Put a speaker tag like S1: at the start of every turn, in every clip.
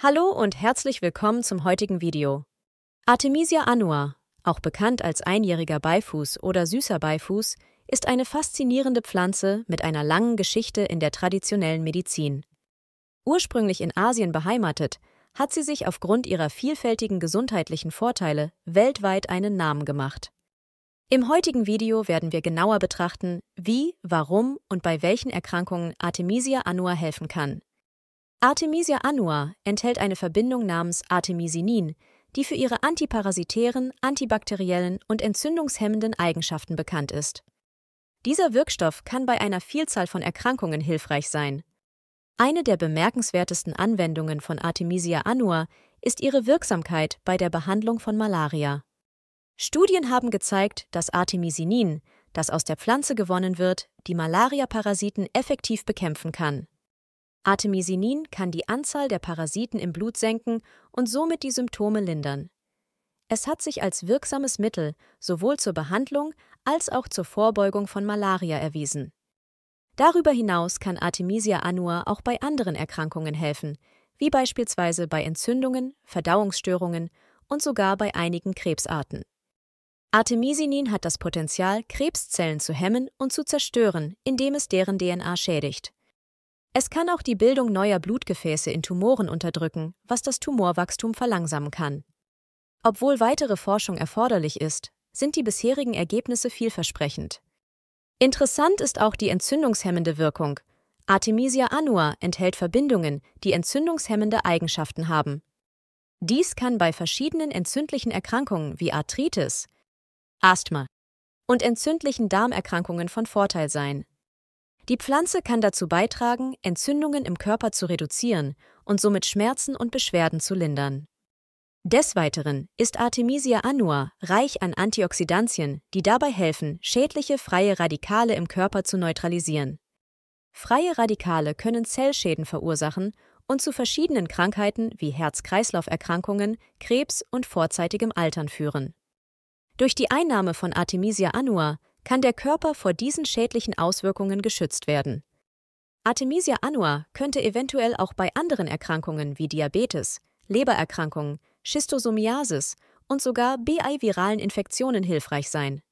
S1: Hallo und herzlich willkommen zum heutigen Video. Artemisia annua, auch bekannt als einjähriger Beifuß oder süßer Beifuß, ist eine faszinierende Pflanze mit einer langen Geschichte in der traditionellen Medizin. Ursprünglich in Asien beheimatet, hat sie sich aufgrund ihrer vielfältigen gesundheitlichen Vorteile weltweit einen Namen gemacht. Im heutigen Video werden wir genauer betrachten, wie, warum und bei welchen Erkrankungen Artemisia annua helfen kann. Artemisia annua enthält eine Verbindung namens Artemisinin, die für ihre antiparasitären, antibakteriellen und entzündungshemmenden Eigenschaften bekannt ist. Dieser Wirkstoff kann bei einer Vielzahl von Erkrankungen hilfreich sein. Eine der bemerkenswertesten Anwendungen von Artemisia annua ist ihre Wirksamkeit bei der Behandlung von Malaria. Studien haben gezeigt, dass Artemisinin, das aus der Pflanze gewonnen wird, die Malaria-Parasiten effektiv bekämpfen kann. Artemisinin kann die Anzahl der Parasiten im Blut senken und somit die Symptome lindern. Es hat sich als wirksames Mittel sowohl zur Behandlung als auch zur Vorbeugung von Malaria erwiesen. Darüber hinaus kann Artemisia annua auch bei anderen Erkrankungen helfen, wie beispielsweise bei Entzündungen, Verdauungsstörungen und sogar bei einigen Krebsarten. Artemisinin hat das Potenzial, Krebszellen zu hemmen und zu zerstören, indem es deren DNA schädigt. Es kann auch die Bildung neuer Blutgefäße in Tumoren unterdrücken, was das Tumorwachstum verlangsamen kann. Obwohl weitere Forschung erforderlich ist, sind die bisherigen Ergebnisse vielversprechend. Interessant ist auch die entzündungshemmende Wirkung. Artemisia annua enthält Verbindungen, die entzündungshemmende Eigenschaften haben. Dies kann bei verschiedenen entzündlichen Erkrankungen wie Arthritis, Asthma und entzündlichen Darmerkrankungen von Vorteil sein. Die Pflanze kann dazu beitragen, Entzündungen im Körper zu reduzieren und somit Schmerzen und Beschwerden zu lindern. Des Weiteren ist Artemisia annua reich an Antioxidantien, die dabei helfen, schädliche freie Radikale im Körper zu neutralisieren. Freie Radikale können Zellschäden verursachen und zu verschiedenen Krankheiten wie Herz-Kreislauf-Erkrankungen, Krebs und vorzeitigem Altern führen. Durch die Einnahme von Artemisia annua kann der Körper vor diesen schädlichen Auswirkungen geschützt werden. Artemisia annua könnte eventuell auch bei anderen Erkrankungen wie Diabetes, Lebererkrankungen, Schistosomiasis und sogar BI-viralen Infektionen hilfreich sein.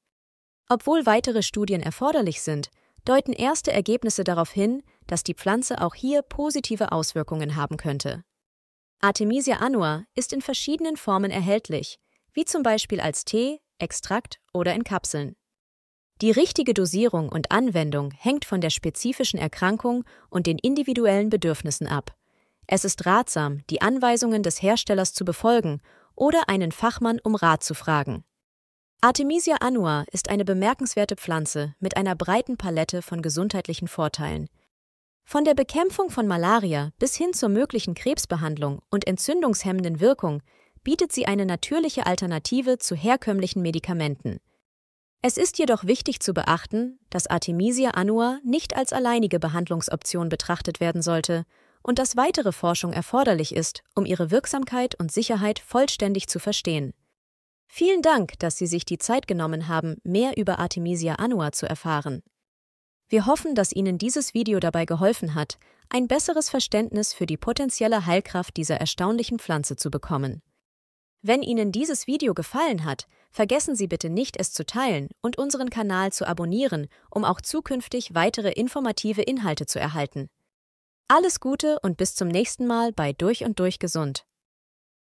S1: Obwohl weitere Studien erforderlich sind, deuten erste Ergebnisse darauf hin, dass die Pflanze auch hier positive Auswirkungen haben könnte. Artemisia annua ist in verschiedenen Formen erhältlich, wie zum Beispiel als Tee, Extrakt oder in Kapseln. Die richtige Dosierung und Anwendung hängt von der spezifischen Erkrankung und den individuellen Bedürfnissen ab. Es ist ratsam, die Anweisungen des Herstellers zu befolgen oder einen Fachmann um Rat zu fragen. Artemisia annua ist eine bemerkenswerte Pflanze mit einer breiten Palette von gesundheitlichen Vorteilen. Von der Bekämpfung von Malaria bis hin zur möglichen Krebsbehandlung und entzündungshemmenden Wirkung bietet sie eine natürliche Alternative zu herkömmlichen Medikamenten. Es ist jedoch wichtig zu beachten, dass Artemisia annua nicht als alleinige Behandlungsoption betrachtet werden sollte und dass weitere Forschung erforderlich ist, um ihre Wirksamkeit und Sicherheit vollständig zu verstehen. Vielen Dank, dass Sie sich die Zeit genommen haben, mehr über Artemisia annua zu erfahren. Wir hoffen, dass Ihnen dieses Video dabei geholfen hat, ein besseres Verständnis für die potenzielle Heilkraft dieser erstaunlichen Pflanze zu bekommen. Wenn Ihnen dieses Video gefallen hat, vergessen Sie bitte nicht, es zu teilen und unseren Kanal zu abonnieren, um auch zukünftig weitere informative Inhalte zu erhalten. Alles Gute und bis zum nächsten Mal bei Durch und Durch Gesund.